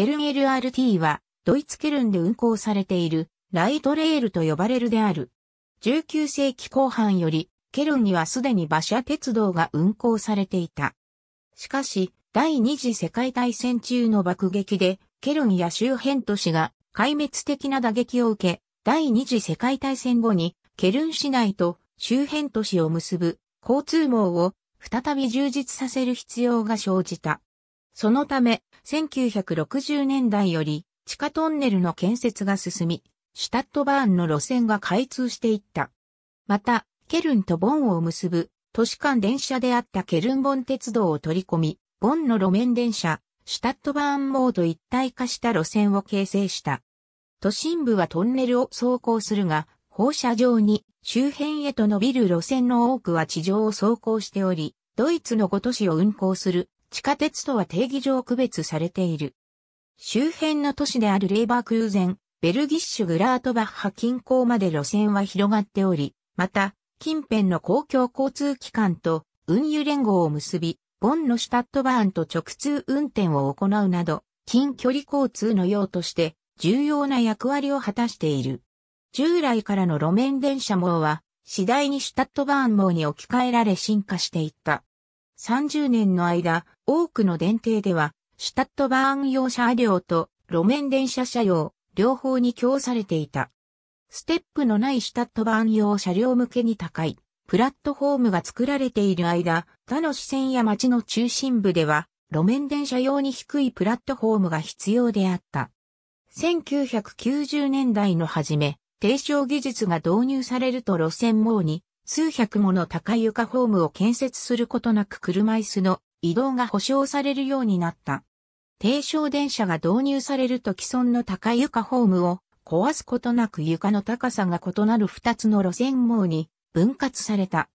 ケルン LRT は、ドイツケルンで運行されている、ライトレールと呼ばれるである。19世紀後半より、ケルンにはすでに馬車鉄道が運行されていた。しかし、第二次世界大戦中の爆撃で、ケルンや周辺都市が壊滅的な打撃を受け、第二次世界大戦後に、ケルン市内と周辺都市を結ぶ交通網を再び充実させる必要が生じた。そのため、1960年代より地下トンネルの建設が進み、シュタットバーンの路線が開通していった。また、ケルンとボンを結ぶ都市間電車であったケルンボン鉄道を取り込み、ボンの路面電車、シュタットバーンモード一体化した路線を形成した。都心部はトンネルを走行するが、放射状に周辺へと伸びる路線の多くは地上を走行しており、ドイツの5都市を運行する地下鉄とは定義上区別されている。周辺の都市であるレーバークーゼン、ベルギッシュグラートバッハ近郊まで路線は広がっており、また、近辺の公共交通機関と運輸連合を結び、ボンのシュタットバーンと直通運転を行うなど、近距離交通の用として重要な役割を果たしている。従来からの路面電車網は次第にシュタットバーン網に置き換えられ進化していった。30年の間、多くの電停では、シュタットバーン用車両と路面電車車両、両方に供されていた。ステップのないシュタットバーン用車両向けに高い、プラットフォームが作られている間、他の支線や町の中心部では、路面電車用に低いプラットフォームが必要であった。1990年代の初め、低床技術が導入されると路線網に数百もの高床ホームを建設することなく車椅子の移動が保障されるようになった。低床電車が導入されると既存の高床ホームを壊すことなく床の高さが異なる2つの路線網に分割された。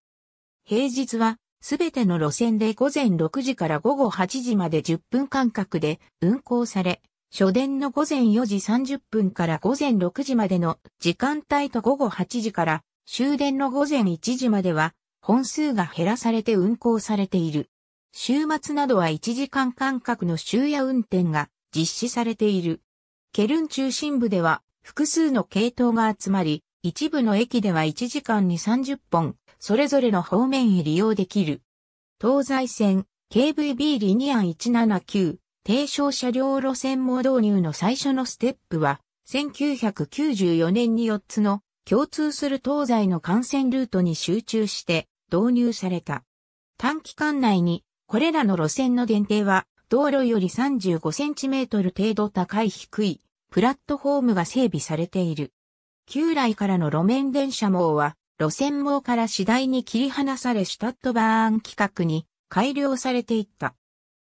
平日はすべての路線で午前6時から午後8時まで10分間隔で運行され、初電の午前4時30分から午前6時までの時間帯と午後8時から終電の午前1時までは、本数が減らされて運行されている。週末などは1時間間隔の終夜運転が実施されている。ケルン中心部では複数の系統が集まり、一部の駅では1時間に30本、それぞれの方面へ利用できる。東西線、KVB リニアン179、低床車両路線も導入の最初のステップは、1994年に4つの共通する東西の幹線ルートに集中して導入された。短期間内にこれらの路線の限定は道路より3 5トル程度高い低いプラットフォームが整備されている。旧来からの路面電車網は路線網から次第に切り離されシュタットバーン規格に改良されていった。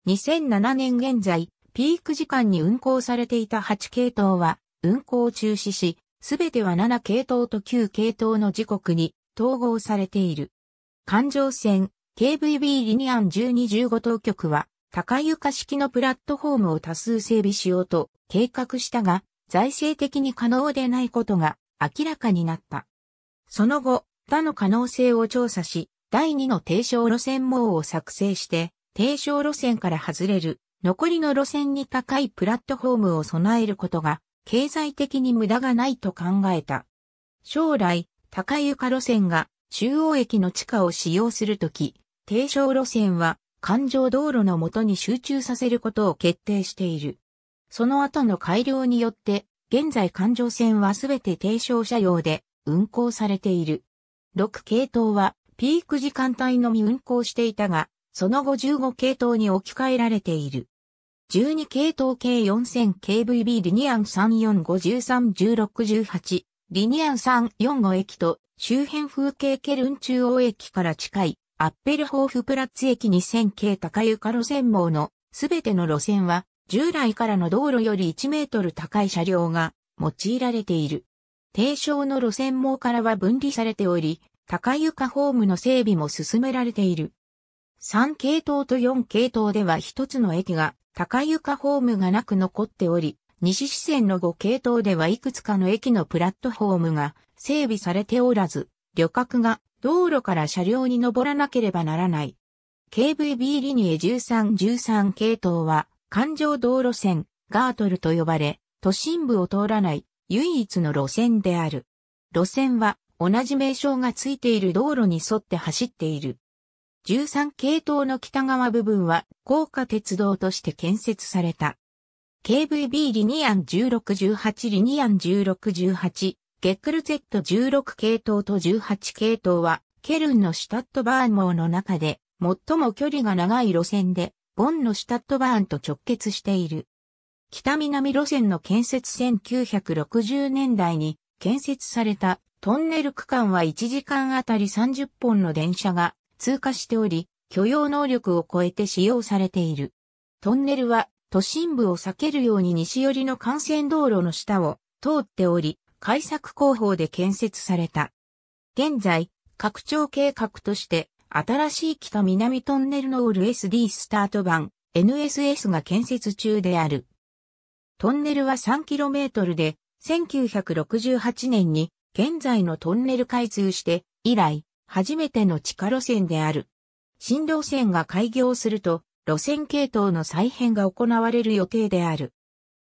2007年現在、ピーク時間に運行されていた8系統は運行を中止し、すべては7系統と9系統の時刻に統合されている。環状線 KVB リニアン1215当局は高床式のプラットフォームを多数整備しようと計画したが財政的に可能でないことが明らかになった。その後、他の可能性を調査し、第2の低床路線網を作成して、低床路線から外れる、残りの路線に高いプラットフォームを備えることが経済的に無駄がないと考えた。将来、高床路線が中央駅の地下を使用するとき、低床路線は環状道路の元に集中させることを決定している。その後の改良によって、現在環状線はすべて低床車両で運行されている。6系統はピーク時間帯のみ運行していたが、その後15系統に置き換えられている。12系統計 4000KVB リニアン345131618リニアン345駅と周辺風景ケルン中央駅から近いアッペルホーフプラッツ駅2000系高床路線網のすべての路線は従来からの道路より1メートル高い車両が用いられている。低床の路線網からは分離されており、高床ホームの整備も進められている。3系統と4系統では一つの駅が高床ホームがなく残っており、西支線の5系統ではいくつかの駅のプラットフォームが整備されておらず、旅客が道路から車両に登らなければならない。KVB リニエ1313系統は環状道路線ガートルと呼ばれ、都心部を通らない唯一の路線である。路線は同じ名称がついている道路に沿って走っている。13系統の北側部分は高架鉄道として建設された。KVB リニアン1618リニアン1618ゲックル Z16 系統と18系統はケルンのシュタットバーン網の中で最も距離が長い路線でボンのシュタットバーンと直結している。北南路線の建設1960年代に建設されたトンネル区間は1時間あたり30本の電車が通過しており、許容能力を超えて使用されている。トンネルは都心部を避けるように西寄りの幹線道路の下を通っており、開削工法で建設された。現在、拡張計画として、新しい北南トンネルのオール SD スタート版 NSS が建設中である。トンネルは 3km で、1968年に現在のトンネル開通して以来、初めての地下路線である。新路線が開業すると、路線系統の再編が行われる予定である。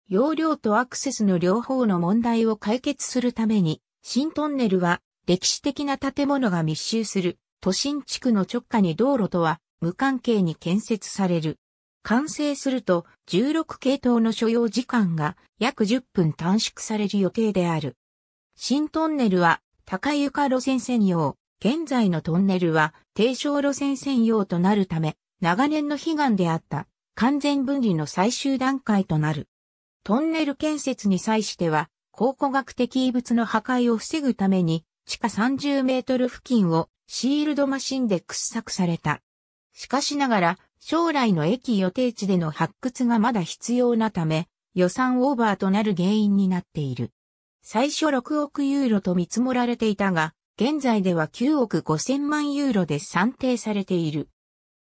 容量とアクセスの両方の問題を解決するために、新トンネルは歴史的な建物が密集する都心地区の直下に道路とは無関係に建設される。完成すると16系統の所要時間が約10分短縮される予定である。新トンネルは高床路線専用、現在のトンネルは低床路線専用となるため、長年の悲願であった完全分離の最終段階となる。トンネル建設に際しては、考古学的遺物の破壊を防ぐために、地下30メートル付近をシールドマシンで掘削された。しかしながら、将来の駅予定地での発掘がまだ必要なため、予算オーバーとなる原因になっている。最初6億ユーロと見積もられていたが、現在では9億5000万ユーロで算定されている。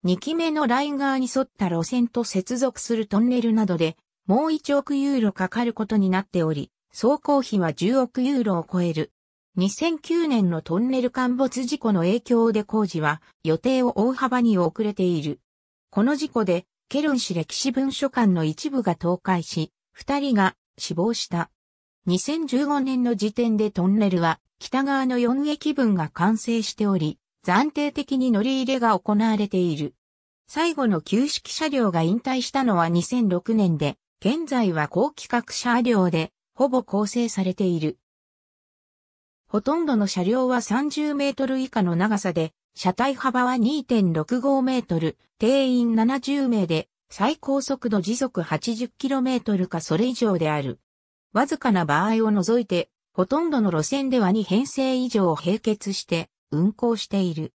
2期目のライン側に沿った路線と接続するトンネルなどで、もう1億ユーロかかることになっており、走行費は10億ユーロを超える。2009年のトンネル陥没事故の影響で工事は予定を大幅に遅れている。この事故でケルン市歴史文書館の一部が倒壊し、二人が死亡した。2015年の時点でトンネルは北側の4駅分が完成しており、暫定的に乗り入れが行われている。最後の旧式車両が引退したのは2006年で、現在は高規格車両で、ほぼ構成されている。ほとんどの車両は30メートル以下の長さで、車体幅は2.65メートル、定員70名で、最高速度時速80キロメートルかそれ以上である。わずかな場合を除いて、ほとんどの路線では2編成以上を並結して運行している。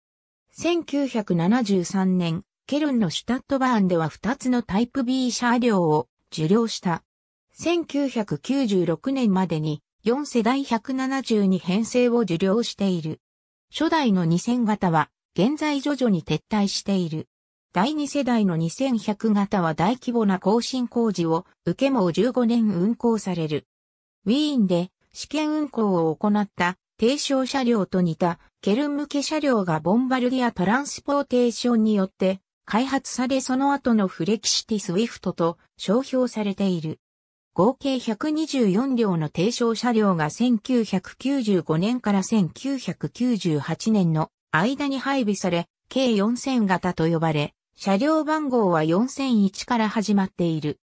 1973年、ケルンのシュタットバーンでは2つのタイプ B 車両を受領した。1996年までに4世代172編成を受領している。初代の2000型は現在徐々に撤退している。第2世代の2100型は大規模な更新工事を受けも15年運行される。ウィーンで試験運行を行った低床車両と似たケルン向け車両がボンバルディア・トランスポーテーションによって開発されその後のフレキシティ・スウィフトと商標されている。合計124両の低床車両が1995年から1998年の間に配備され、計4000型と呼ばれ、車両番号は4001から始まっている。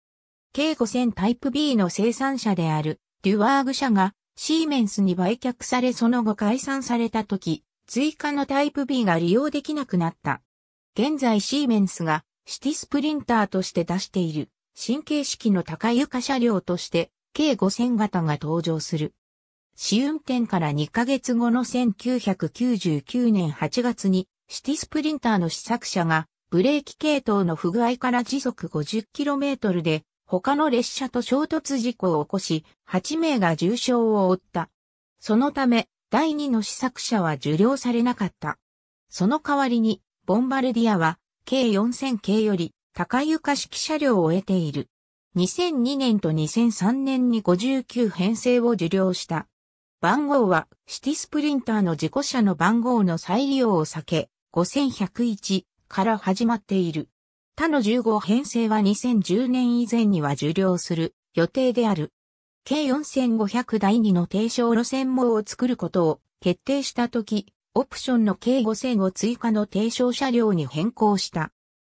計5000タイプ B の生産者であるデュワーグ社がシーメンスに売却されその後解散された時、追加のタイプ B が利用できなくなった。現在シーメンスがシティスプリンターとして出している神経式の高床車両として計5000型が登場する。試運転から2ヶ月後の1999年8月にシティスプリンターの試作車がブレーキ系統の不具合から時速 50km で他の列車と衝突事故を起こし、8名が重傷を負った。そのため、第2の試作車は受領されなかった。その代わりに、ボンバルディアは、計4000系より、高床式車両を得ている。2002年と2003年に59編成を受領した。番号は、シティスプリンターの事故車の番号の再利用を避け、5101から始まっている。他の1 5編成は2010年以前には受領する予定である。計4500第2の低床路線網を作ることを決定したとき、オプションの計5000を追加の低床車両に変更した。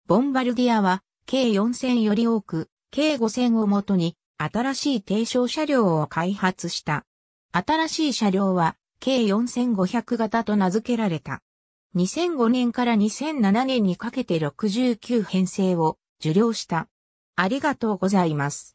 ボンバルディアは計4000より多く、計5000をもとに新しい低床車両を開発した。新しい車両は計4500型と名付けられた。2005年から2007年にかけて69編成を受領した。ありがとうございます。